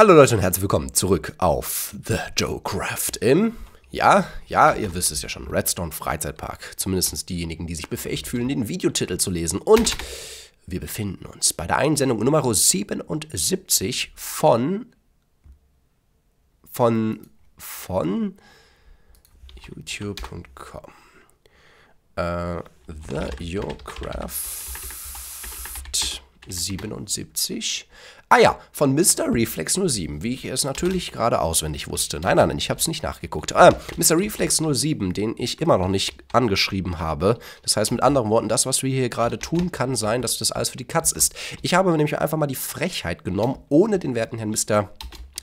Hallo Leute und herzlich willkommen zurück auf The Joe Craft im ja, ja, ihr wisst es ja schon, Redstone Freizeitpark. Zumindest diejenigen, die sich befähigt fühlen, den Videotitel zu lesen. Und wir befinden uns bei der Einsendung Nummer 77 von von von youtube.com äh, The Joe Craft 77 Ah ja, von Mr. Reflex 07, wie ich es natürlich gerade auswendig wusste. Nein, nein, nein, ich habe es nicht nachgeguckt. Ah, Mr. Reflex 07, den ich immer noch nicht angeschrieben habe. Das heißt mit anderen Worten, das, was wir hier gerade tun, kann sein, dass das alles für die Katz ist. Ich habe nämlich einfach mal die Frechheit genommen, ohne den werten Herrn Mr.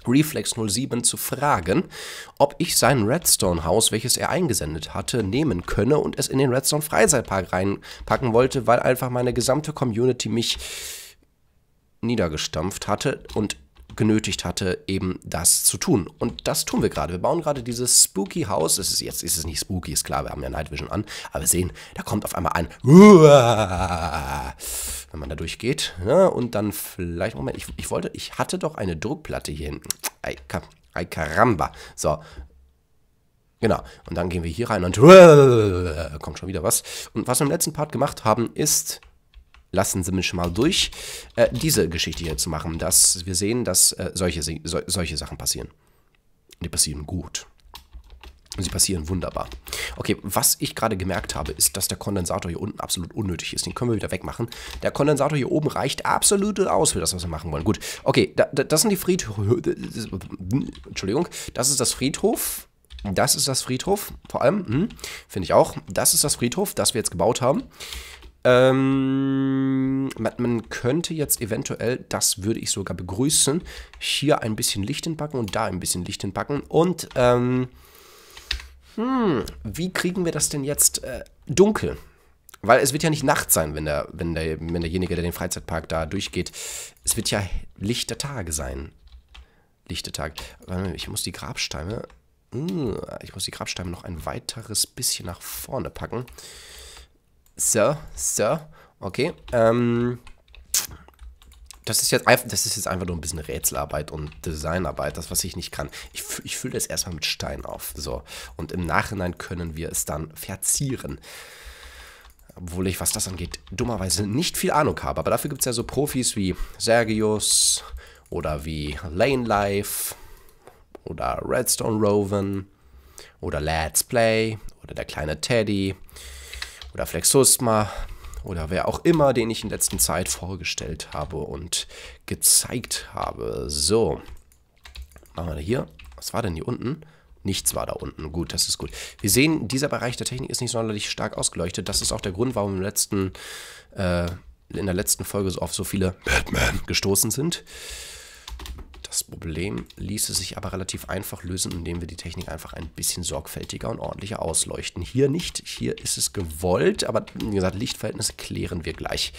Reflex 07 zu fragen, ob ich sein Redstone-Haus, welches er eingesendet hatte, nehmen könne und es in den Redstone-Freizeitpark reinpacken wollte, weil einfach meine gesamte Community mich niedergestampft hatte und genötigt hatte, eben das zu tun. Und das tun wir gerade. Wir bauen gerade dieses Spooky House. Es ist, jetzt ist es nicht spooky, ist klar, wir haben ja Night Vision an. Aber wir sehen, da kommt auf einmal ein wenn man da durchgeht. Ja, ne? und dann vielleicht, Moment, ich, ich wollte, ich hatte doch eine Druckplatte hier hinten. Ay, ay caramba. So, Genau. Und dann gehen wir hier rein und kommt schon wieder was. Und was wir im letzten Part gemacht haben, ist lassen Sie mich mal durch, äh, diese Geschichte hier zu machen, dass wir sehen, dass äh, solche, so, solche Sachen passieren. Die passieren gut. Sie passieren wunderbar. Okay, was ich gerade gemerkt habe, ist, dass der Kondensator hier unten absolut unnötig ist. Den können wir wieder wegmachen. Der Kondensator hier oben reicht absolut aus für das, was wir machen wollen. Gut, okay, da, da, das sind die Friedhöfe. Entschuldigung, das ist das Friedhof. Das ist das Friedhof, vor allem, hm, finde ich auch. Das ist das Friedhof, das wir jetzt gebaut haben. Ähm, man könnte jetzt eventuell, das würde ich sogar begrüßen, hier ein bisschen Licht hinpacken und da ein bisschen Licht hinpacken. Und ähm, hm, wie kriegen wir das denn jetzt äh, dunkel? Weil es wird ja nicht Nacht sein, wenn, der, wenn, der, wenn derjenige, der den Freizeitpark da durchgeht. Es wird ja lichter Tage sein. Lichter Tag. Ich muss die Grabsteine. Uh, ich muss die Grabsteine noch ein weiteres bisschen nach vorne packen. Sir, Sir, okay. Ähm, das ist, jetzt einfach, das ist jetzt einfach nur ein bisschen Rätselarbeit und Designarbeit, das, was ich nicht kann. Ich, ich fülle das erstmal mit Stein auf. So. Und im Nachhinein können wir es dann verzieren. Obwohl ich, was das angeht, dummerweise nicht viel Ahnung habe. Aber dafür gibt es ja so Profis wie Sergius oder wie Lane Life oder Redstone Roven oder Let's Play oder der kleine Teddy oder Flexusma oder wer auch immer, den ich in letzter Zeit vorgestellt habe und gezeigt habe. So, machen wir hier. Was war denn hier unten? Nichts war da unten. Gut, das ist gut. Wir sehen, dieser Bereich der Technik ist nicht sonderlich stark ausgeleuchtet. Das ist auch der Grund, warum im letzten, äh, in der letzten Folge so oft so viele Batman gestoßen sind. Das Problem ließe sich aber relativ einfach lösen, indem wir die Technik einfach ein bisschen sorgfältiger und ordentlicher ausleuchten. Hier nicht, hier ist es gewollt, aber wie gesagt, Lichtverhältnisse klären wir gleich.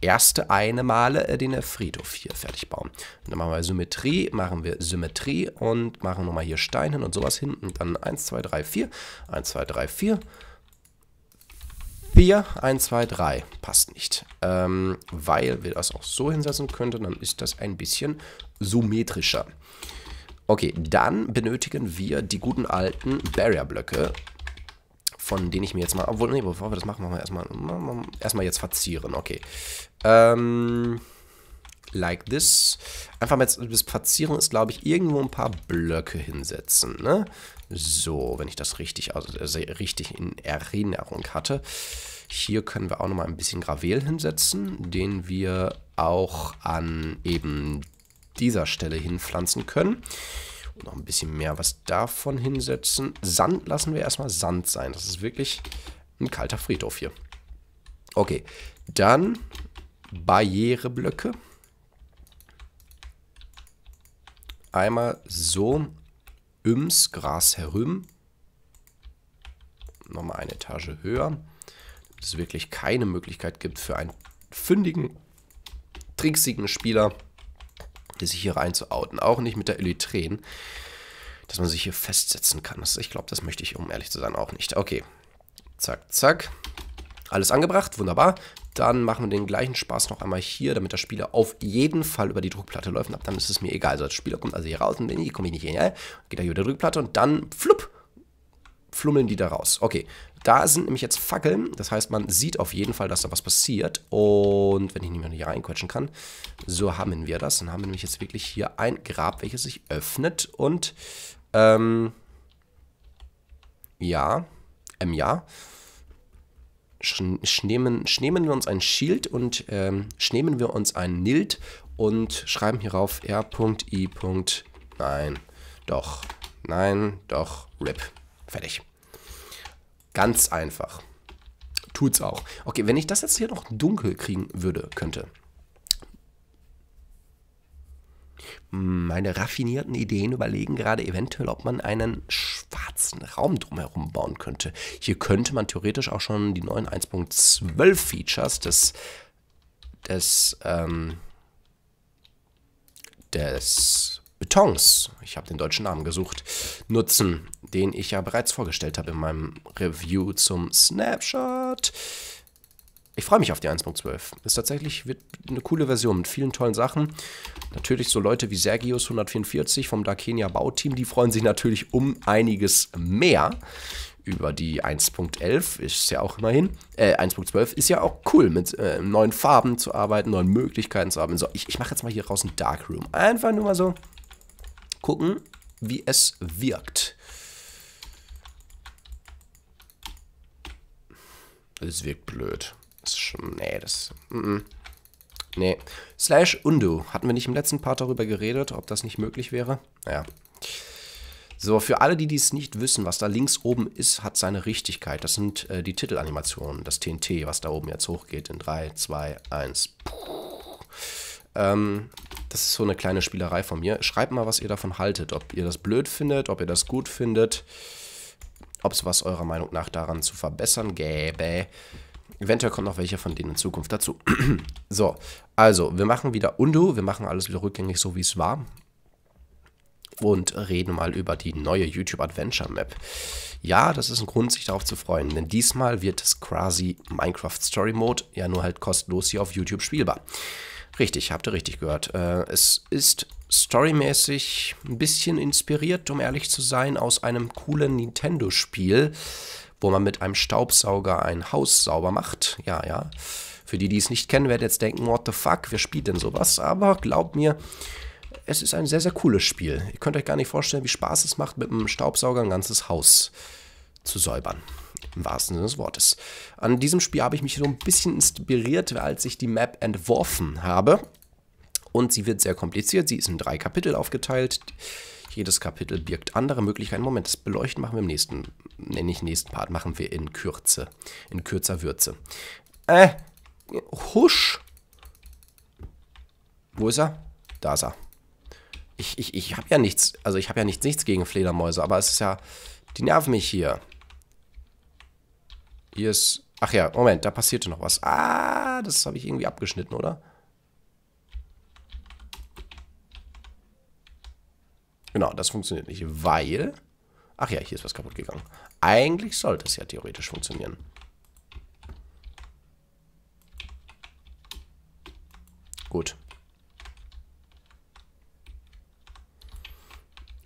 Erste eine Male äh, den Friedhof hier fertig bauen. Und dann machen wir Symmetrie, machen wir Symmetrie und machen nochmal hier Steine und sowas hin. Und dann 1, 2, 3, 4, 1, 2, 3, 4. 1, 2, 3 passt nicht, ähm, weil wir das auch so hinsetzen könnten, dann ist das ein bisschen symmetrischer. Okay, dann benötigen wir die guten alten Barrier-Blöcke, von denen ich mir jetzt mal, obwohl, nee, bevor wir das machen, machen wir erstmal, erstmal jetzt verzieren, okay. Ähm, like this. Einfach mal bis Platzierung ist, glaube ich, irgendwo ein paar Blöcke hinsetzen. Ne? So, wenn ich das richtig, also, richtig in Erinnerung hatte. Hier können wir auch nochmal ein bisschen Gravel hinsetzen, den wir auch an eben dieser Stelle hinpflanzen können. Und noch ein bisschen mehr was davon hinsetzen. Sand lassen wir erstmal Sand sein. Das ist wirklich ein kalter Friedhof hier. Okay, dann Barriereblöcke. einmal so ums Gras herum. Nochmal eine Etage höher. Damit es wirklich keine Möglichkeit gibt für einen fündigen, tricksigen Spieler, sich hier rein zu outen. Auch nicht mit der Elytren, dass man sich hier festsetzen kann. Das, ich glaube, das möchte ich, um ehrlich zu sein, auch nicht. Okay. Zack, zack. Alles angebracht, wunderbar dann machen wir den gleichen Spaß noch einmal hier, damit der Spieler auf jeden Fall über die Druckplatte läuft. Und ab dann ist es mir egal. Also der Spieler kommt also hier raus und nee, komme ich nicht hierher. Geht er hier über die Druckplatte und dann flupp, flummeln die da raus. Okay, da sind nämlich jetzt Fackeln. Das heißt, man sieht auf jeden Fall, dass da was passiert. Und wenn ich nicht mehr hier reinquetschen kann, so haben wir das. Dann haben wir nämlich jetzt wirklich hier ein Grab, welches sich öffnet. Und, ähm, ja, ähm, ja schnehmen, schnehmen wir uns ein Shield und ähm, schnehmen wir uns ein Nild und schreiben hierauf R.I. Nein, doch, nein, doch, RIP. Fertig. Ganz einfach. Tut's auch. Okay, wenn ich das jetzt hier noch dunkel kriegen würde, könnte. Meine raffinierten Ideen überlegen gerade eventuell, ob man einen Sch ganzen Raum drumherum bauen könnte. Hier könnte man theoretisch auch schon die neuen 1.12 Features des, des, ähm, des Betons, ich habe den deutschen Namen gesucht, nutzen, den ich ja bereits vorgestellt habe in meinem Review zum Snapshot ich freue mich auf die 1.12. Ist tatsächlich wird eine coole Version mit vielen tollen Sachen. Natürlich so Leute wie Sergius 144 vom Darkenia Bauteam, die freuen sich natürlich um einiges mehr über die 1.11 ist ja auch immerhin, äh, 1.12 ist ja auch cool, mit äh, neuen Farben zu arbeiten, neuen Möglichkeiten zu arbeiten. So, ich, ich mache jetzt mal hier raus ein Darkroom. Einfach nur mal so gucken, wie es wirkt. Es wirkt blöd. Das ist schon, nee, das... Mm -mm. Nee. Slash undo. Hatten wir nicht im letzten Part darüber geredet, ob das nicht möglich wäre? Naja. So, für alle, die dies nicht wissen, was da links oben ist, hat seine Richtigkeit. Das sind äh, die Titelanimationen, das TNT, was da oben jetzt hochgeht in 3, 2, 1. Ähm, das ist so eine kleine Spielerei von mir. Schreibt mal, was ihr davon haltet. Ob ihr das blöd findet, ob ihr das gut findet. Ob es was eurer Meinung nach daran zu verbessern gäbe. Eventuell kommt noch welche von denen in Zukunft dazu. so, also, wir machen wieder Undo, wir machen alles wieder rückgängig, so wie es war. Und reden mal über die neue YouTube Adventure Map. Ja, das ist ein Grund, sich darauf zu freuen, denn diesmal wird es quasi Minecraft Story Mode, ja nur halt kostenlos hier auf YouTube spielbar. Richtig, habt ihr richtig gehört. Äh, es ist storymäßig ein bisschen inspiriert, um ehrlich zu sein, aus einem coolen Nintendo-Spiel, wo man mit einem Staubsauger ein Haus sauber macht. Ja, ja. Für die, die es nicht kennen, werden jetzt denken, what the fuck, wer spielt denn sowas? Aber glaubt mir, es ist ein sehr, sehr cooles Spiel. Ihr könnt euch gar nicht vorstellen, wie Spaß es macht, mit einem Staubsauger ein ganzes Haus zu säubern. Im wahrsten Sinne des Wortes. An diesem Spiel habe ich mich so ein bisschen inspiriert, als ich die Map entworfen habe. Und sie wird sehr kompliziert. Sie ist in drei Kapitel aufgeteilt. Jedes Kapitel birgt andere Möglichkeiten. Moment, das Beleuchten machen wir im nächsten, nenne ich nächsten Part, machen wir in Kürze. In kürzer Würze. Äh, husch. Wo ist er? Da ist er. Ich, ich, ich habe ja nichts, also ich habe ja nichts, nichts gegen Fledermäuse, aber es ist ja, die nerven mich hier. Hier ist, ach ja, Moment, da passierte noch was. Ah, das habe ich irgendwie abgeschnitten, oder? Genau, das funktioniert nicht, weil... Ach ja, hier ist was kaputt gegangen. Eigentlich sollte es ja theoretisch funktionieren. Gut.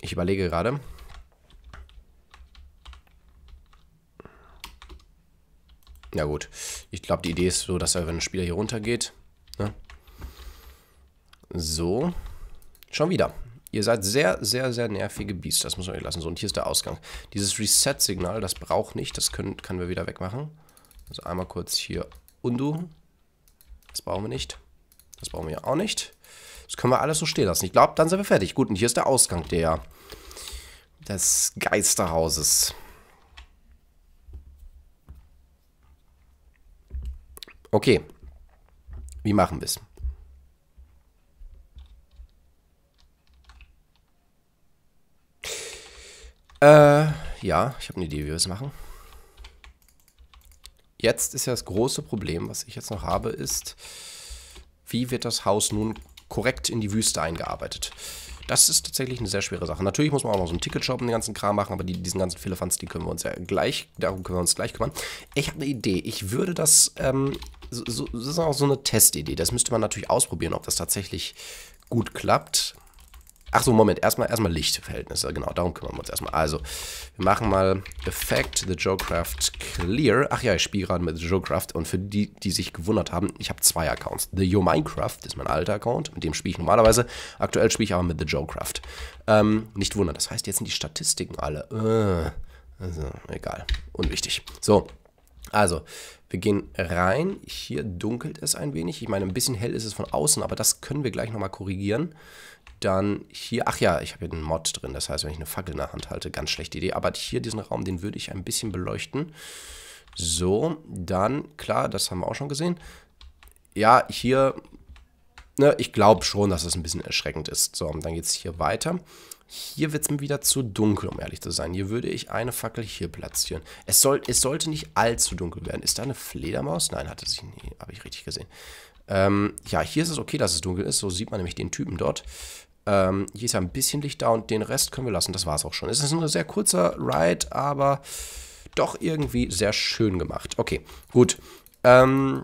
Ich überlege gerade. Ja gut, ich glaube, die Idee ist so, dass er, wenn ein Spieler hier runtergeht, ne? so, schon wieder. Ihr seid sehr, sehr, sehr nervige Biester. Das muss man nicht lassen. So, und hier ist der Ausgang. Dieses Reset-Signal, das braucht nicht. Das können, können wir wieder wegmachen. Also einmal kurz hier undo. Das brauchen wir nicht. Das brauchen wir auch nicht. Das können wir alles so stehen lassen. Ich glaube, dann sind wir fertig. Gut, und hier ist der Ausgang der, des Geisterhauses. Okay. Wie machen wir es? Äh, ja, ich habe eine Idee, wie wir es machen. Jetzt ist ja das große Problem, was ich jetzt noch habe, ist, wie wird das Haus nun korrekt in die Wüste eingearbeitet? Das ist tatsächlich eine sehr schwere Sache. Natürlich muss man auch noch so einen Ticketshop und den ganzen Kram machen, aber die, diesen ganzen Filifanz, die können wir uns ja gleich, darum können wir uns gleich kümmern. Ich habe eine Idee. Ich würde das, ähm, so, so, das ist auch so eine Testidee. Das müsste man natürlich ausprobieren, ob das tatsächlich gut klappt. Ach so, Moment, erstmal, erstmal Lichtverhältnisse, genau, darum kümmern wir uns erstmal. Also, wir machen mal Effect the Joecraft Clear. Ach ja, ich spiele gerade mit Joecraft und für die, die sich gewundert haben, ich habe zwei Accounts. The Yo Minecraft ist mein alter Account, mit dem spiele ich normalerweise. Aktuell spiele ich aber mit The Joecraft. Ähm, nicht wundern, das heißt, jetzt sind die Statistiken alle. Äh, also, egal, unwichtig. So, also, wir gehen rein. Hier dunkelt es ein wenig. Ich meine, ein bisschen hell ist es von außen, aber das können wir gleich nochmal korrigieren dann hier, ach ja, ich habe hier einen Mod drin, das heißt, wenn ich eine Fackel in der Hand halte, ganz schlechte Idee, aber hier diesen Raum, den würde ich ein bisschen beleuchten. So, dann, klar, das haben wir auch schon gesehen. Ja, hier, ne, ich glaube schon, dass es das ein bisschen erschreckend ist. So, und dann geht es hier weiter. Hier wird es mir wieder zu dunkel, um ehrlich zu sein. Hier würde ich eine Fackel hier platzieren. Es, soll, es sollte nicht allzu dunkel werden. Ist da eine Fledermaus? Nein, hatte sich nie. Habe ich richtig gesehen. Ähm, ja, hier ist es okay, dass es dunkel ist. So sieht man nämlich den Typen dort. Ähm, hier ist ja ein bisschen Licht da und den Rest können wir lassen. Das war es auch schon. Es ist ein sehr kurzer Ride, aber doch irgendwie sehr schön gemacht. Okay, gut. Ähm,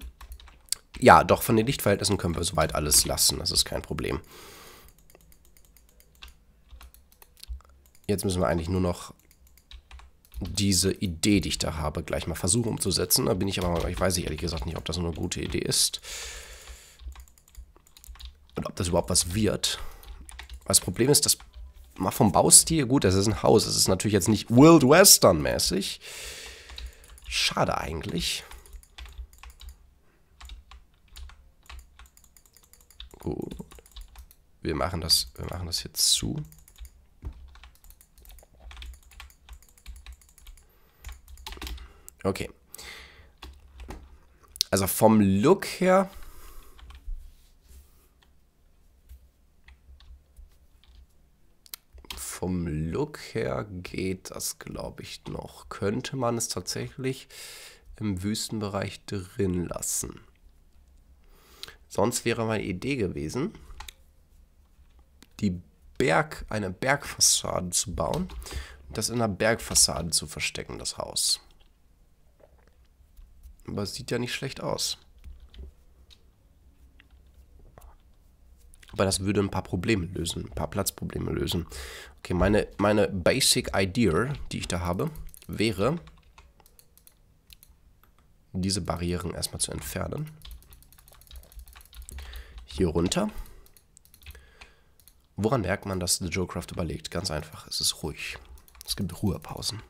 ja, doch, von den Lichtverhältnissen können wir soweit alles lassen. Das ist kein Problem. Jetzt müssen wir eigentlich nur noch diese Idee, die ich da habe, gleich mal versuchen umzusetzen. Da bin ich aber, ich weiß ehrlich gesagt nicht, ob das eine gute Idee ist. Und ob das überhaupt was wird. Das Problem ist, das mal vom Baustil, gut, das ist ein Haus. Es ist natürlich jetzt nicht World Western mäßig. Schade eigentlich. Gut. Wir machen das, wir machen das jetzt zu. Okay. Also vom Look her Rückkehr geht das, glaube ich, noch. Könnte man es tatsächlich im Wüstenbereich drin lassen. Sonst wäre meine Idee gewesen, die Berg, eine Bergfassade zu bauen und das in einer Bergfassade zu verstecken, das Haus. Aber es sieht ja nicht schlecht aus. Aber das würde ein paar Probleme lösen, ein paar Platzprobleme lösen. Okay, meine, meine Basic Idea, die ich da habe, wäre, diese Barrieren erstmal zu entfernen. Hier runter. Woran merkt man, dass The Joecraft überlegt? Ganz einfach, es ist ruhig. Es gibt Ruhepausen.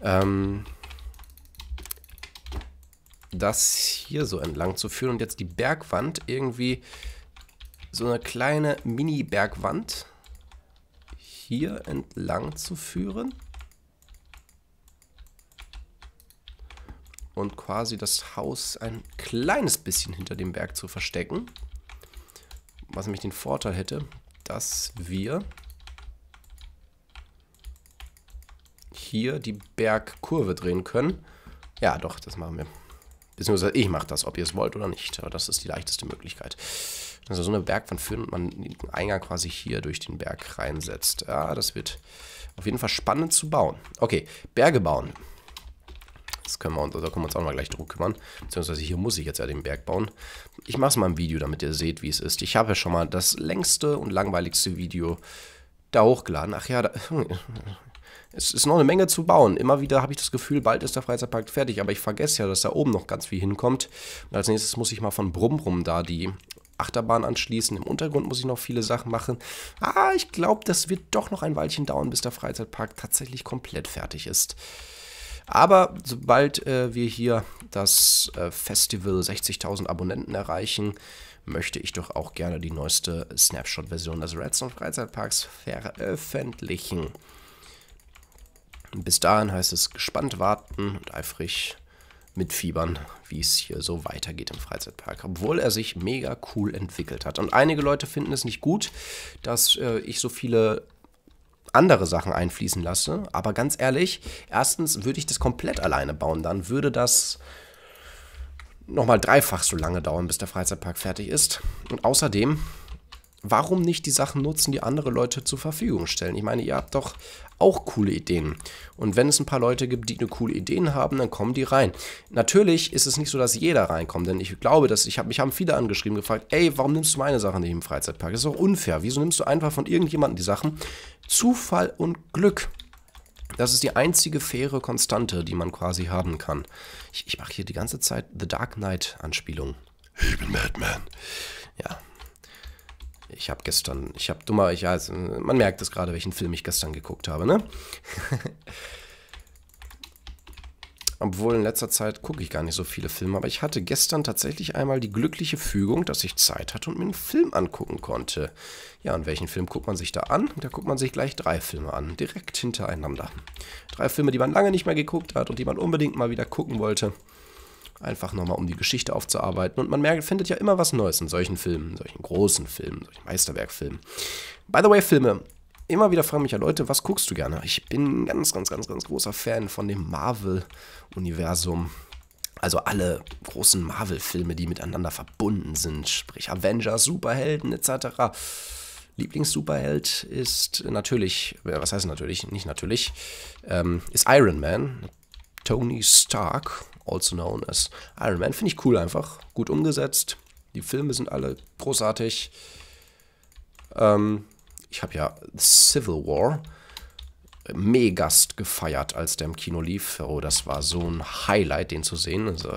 Ähm, das hier so entlang zu führen und jetzt die Bergwand irgendwie so eine kleine Mini-Bergwand hier entlang zu führen. Und quasi das Haus ein kleines bisschen hinter dem Berg zu verstecken. Was nämlich den Vorteil hätte, dass wir hier die Bergkurve drehen können. Ja, doch, das machen wir. Beziehungsweise ich mache das, ob ihr es wollt oder nicht. Aber das ist die leichteste Möglichkeit. Also so eine Bergwand führen und man den Eingang quasi hier durch den Berg reinsetzt. Ja, das wird auf jeden Fall spannend zu bauen. Okay, Berge bauen. Das können wir uns, also da können wir uns auch mal gleich drum kümmern. Beziehungsweise hier muss ich jetzt ja den Berg bauen. Ich mache es mal im Video, damit ihr seht, wie es ist. Ich habe ja schon mal das längste und langweiligste Video da hochgeladen. Ach ja, da, es ist noch eine Menge zu bauen. Immer wieder habe ich das Gefühl, bald ist der Freizeitpark fertig, aber ich vergesse ja, dass da oben noch ganz viel hinkommt. Und als nächstes muss ich mal von Brumbrum da die Achterbahn anschließen. Im Untergrund muss ich noch viele Sachen machen. Ah, ich glaube, das wird doch noch ein Weilchen dauern, bis der Freizeitpark tatsächlich komplett fertig ist. Aber sobald äh, wir hier das äh, Festival 60.000 Abonnenten erreichen, möchte ich doch auch gerne die neueste Snapshot-Version des Redstone Freizeitparks veröffentlichen. Bis dahin heißt es gespannt warten und eifrig mit Fiebern, wie es hier so weitergeht im Freizeitpark, obwohl er sich mega cool entwickelt hat. Und einige Leute finden es nicht gut, dass äh, ich so viele andere Sachen einfließen lasse, aber ganz ehrlich, erstens würde ich das komplett alleine bauen, dann würde das nochmal dreifach so lange dauern, bis der Freizeitpark fertig ist. Und außerdem warum nicht die Sachen nutzen, die andere Leute zur Verfügung stellen? Ich meine, ihr habt doch auch coole Ideen. Und wenn es ein paar Leute gibt, die eine coole Ideen haben, dann kommen die rein. Natürlich ist es nicht so, dass jeder reinkommt, denn ich glaube, dass ich habe mich haben viele angeschrieben gefragt, ey, warum nimmst du meine Sachen nicht im Freizeitpark? Das ist doch unfair. Wieso nimmst du einfach von irgendjemandem die Sachen? Zufall und Glück. Das ist die einzige faire Konstante, die man quasi haben kann. Ich, ich mache hier die ganze Zeit The Dark Knight Anspielung. Ich bin Batman. Ja, ich habe gestern, ich habe dummer, ich weiß, man merkt es gerade, welchen Film ich gestern geguckt habe, ne? Obwohl in letzter Zeit gucke ich gar nicht so viele Filme, aber ich hatte gestern tatsächlich einmal die glückliche Fügung, dass ich Zeit hatte und mir einen Film angucken konnte. Ja, und welchen Film guckt man sich da an? Da guckt man sich gleich drei Filme an, direkt hintereinander. Drei Filme, die man lange nicht mehr geguckt hat und die man unbedingt mal wieder gucken wollte. Einfach nochmal, um die Geschichte aufzuarbeiten. Und man merkt, findet ja immer was Neues in solchen Filmen, solchen großen Filmen, solchen Meisterwerkfilmen. By the way, Filme. Immer wieder fragen mich ja Leute, was guckst du gerne? Ich bin ein ganz, ganz, ganz, ganz großer Fan von dem Marvel-Universum. Also alle großen Marvel-Filme, die miteinander verbunden sind, sprich Avengers, Superhelden etc. Lieblings-Superheld ist natürlich, äh, was heißt natürlich, nicht natürlich, ähm, ist Iron Man, Tony Stark also known as Iron Man. Finde ich cool einfach, gut umgesetzt. Die Filme sind alle großartig. Ähm, ich habe ja Civil War äh, megast gefeiert, als der im Kino lief. Oh, das war so ein Highlight, den zu sehen. Also,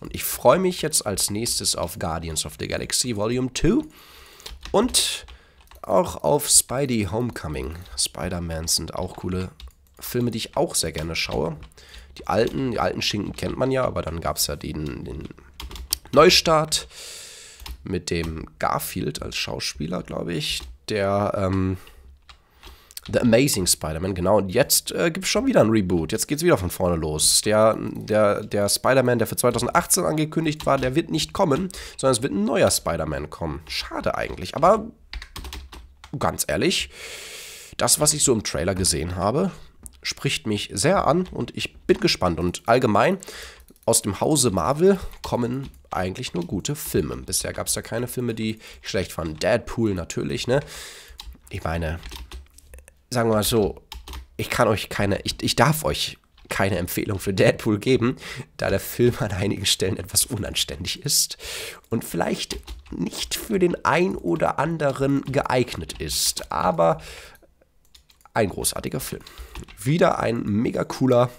und ich freue mich jetzt als nächstes auf Guardians of the Galaxy Volume 2 und auch auf Spidey Homecoming. Spider-Man sind auch coole Filme, die ich auch sehr gerne schaue die alten, die alten Schinken kennt man ja, aber dann gab es ja den, den Neustart mit dem Garfield als Schauspieler, glaube ich, der ähm, The Amazing Spider-Man, genau. Und jetzt äh, gibt es schon wieder ein Reboot. Jetzt geht es wieder von vorne los. Der, der, der Spider-Man, der für 2018 angekündigt war, der wird nicht kommen, sondern es wird ein neuer Spider-Man kommen. Schade eigentlich, aber ganz ehrlich, das, was ich so im Trailer gesehen habe, spricht mich sehr an und ich bin gespannt. Und allgemein, aus dem Hause Marvel kommen eigentlich nur gute Filme. Bisher gab es da keine Filme, die ich schlecht fand. Deadpool natürlich, ne? Ich meine, sagen wir mal so, ich kann euch keine, ich, ich darf euch keine Empfehlung für Deadpool geben, da der Film an einigen Stellen etwas unanständig ist und vielleicht nicht für den ein oder anderen geeignet ist. Aber ein großartiger Film. Wieder ein mega cooler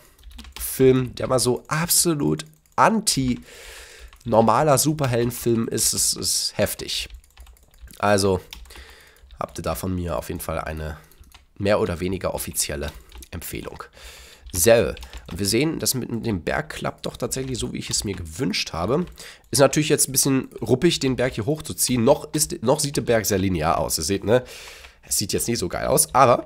Film, der mal so absolut anti normaler Superheldenfilm ist. Es ist heftig. Also habt ihr da von mir auf jeden Fall eine mehr oder weniger offizielle Empfehlung. Sehr. Und wir sehen, das mit dem Berg klappt doch tatsächlich so, wie ich es mir gewünscht habe. Ist natürlich jetzt ein bisschen ruppig, den Berg hier hochzuziehen. Noch, ist, noch sieht der Berg sehr linear aus. Ihr seht, ne? Es sieht jetzt nicht so geil aus, aber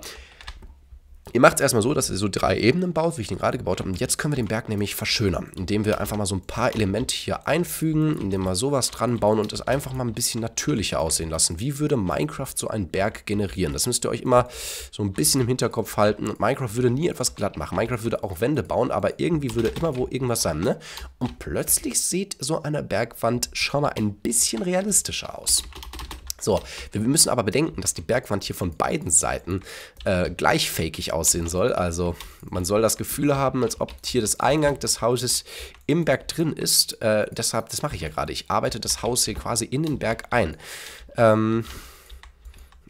Ihr macht es erstmal so, dass ihr so drei Ebenen baut, wie ich den gerade gebaut habe. Und jetzt können wir den Berg nämlich verschönern, indem wir einfach mal so ein paar Elemente hier einfügen, indem wir sowas dran bauen und es einfach mal ein bisschen natürlicher aussehen lassen. Wie würde Minecraft so einen Berg generieren? Das müsst ihr euch immer so ein bisschen im Hinterkopf halten. Minecraft würde nie etwas glatt machen. Minecraft würde auch Wände bauen, aber irgendwie würde immer wo irgendwas sein, ne? Und plötzlich sieht so eine Bergwand schon mal ein bisschen realistischer aus. So, wir müssen aber bedenken, dass die Bergwand hier von beiden Seiten äh, gleich fakig aussehen soll. Also man soll das Gefühl haben, als ob hier das Eingang des Hauses im Berg drin ist. Äh, deshalb, das mache ich ja gerade. Ich arbeite das Haus hier quasi in den Berg ein. Ähm,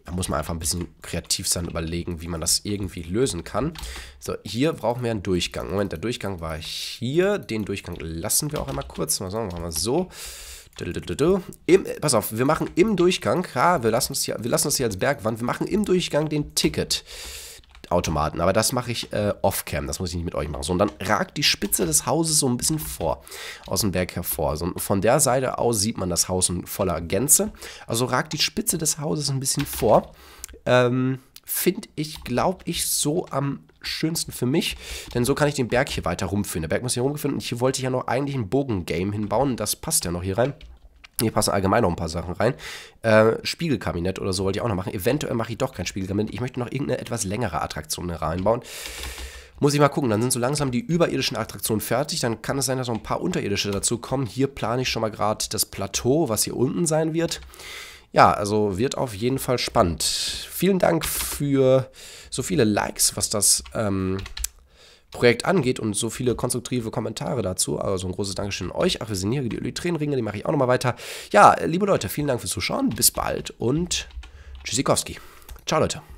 da muss man einfach ein bisschen kreativ sein, und überlegen, wie man das irgendwie lösen kann. So, hier brauchen wir einen Durchgang. Moment, der Durchgang war hier. Den Durchgang lassen wir auch einmal kurz. Mal sagen, machen wir so. Im, äh, pass auf, wir machen im Durchgang, ja, wir lassen uns hier, wir lassen es hier als Bergwand, wir machen im Durchgang den Ticket. Automaten, aber das mache ich äh, off-cam, das muss ich nicht mit euch machen. So, und dann ragt die Spitze des Hauses so ein bisschen vor, aus dem Berg hervor. So, von der Seite aus sieht man das Haus in voller Gänze. Also ragt die Spitze des Hauses ein bisschen vor. Ähm, Finde ich, glaube ich, so am schönsten für mich, denn so kann ich den Berg hier weiter rumführen. Der Berg muss hier rumgeführt und hier wollte ich ja noch eigentlich ein Bogengame hinbauen. Das passt ja noch hier rein. Hier passen allgemein noch ein paar Sachen rein. Äh, Spiegelkabinett oder so wollte ich auch noch machen. Eventuell mache ich doch kein Spiegelkabinett. Ich möchte noch irgendeine etwas längere Attraktion reinbauen. Muss ich mal gucken. Dann sind so langsam die überirdischen Attraktionen fertig. Dann kann es sein, dass noch ein paar unterirdische dazu kommen. Hier plane ich schon mal gerade das Plateau, was hier unten sein wird. Ja, also wird auf jeden Fall spannend. Vielen Dank für so viele Likes, was das ähm, Projekt angeht und so viele konstruktive Kommentare dazu. Also ein großes Dankeschön an euch. Ach, wir sind hier, die Öltränenringe, die mache ich auch nochmal weiter. Ja, liebe Leute, vielen Dank fürs Zuschauen. Bis bald und Tschüssikowski. Ciao, Leute.